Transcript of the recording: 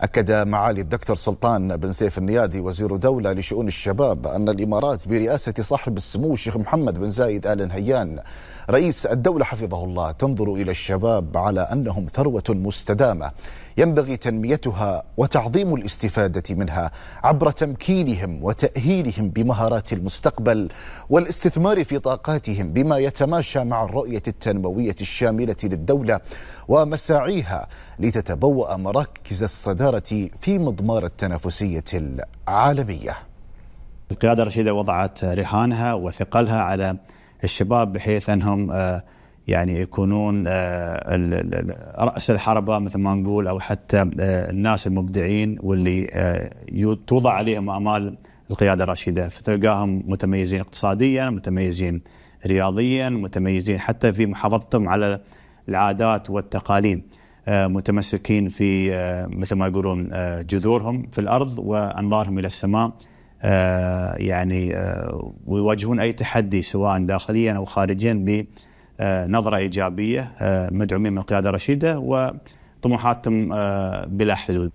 أكد معالي الدكتور سلطان بن سيف النيادي وزير دولة لشؤون الشباب أن الإمارات برئاسة صاحب السمو الشيخ محمد بن زايد آل نهيان رئيس الدولة حفظه الله تنظر إلى الشباب على أنهم ثروة مستدامة ينبغي تنميتها وتعظيم الاستفادة منها عبر تمكينهم وتأهيلهم بمهارات المستقبل والاستثمار في طاقاتهم بما يتماشى مع الرؤية التنموية الشاملة للدولة ومساعيها لتتبوأ مراكز الصداقة القاهرة في مضمار التنافسية العالمية القيادة الرشيدة وضعت رهانها وثقلها على الشباب بحيث أنهم آه، يعني يكونون آه، رأس الحربة مثل ما نقول أو حتى آه، الناس المبدعين واللي توضع عليهم أمال القيادة الرشيدة فتلقاهم متميزين اقتصاديا متميزين رياضيا متميزين حتى في محافظتهم على العادات والتقاليد آه، متمسكين في آه، مثل ما يقولون آه، جذورهم في الارض وانظارهم الى السماء يعني ويواجهون اي تحدي سواء داخليا او خارجيا بنظره ايجابيه مدعومين من القياده الرشيده وطموحاتهم بلا حدود.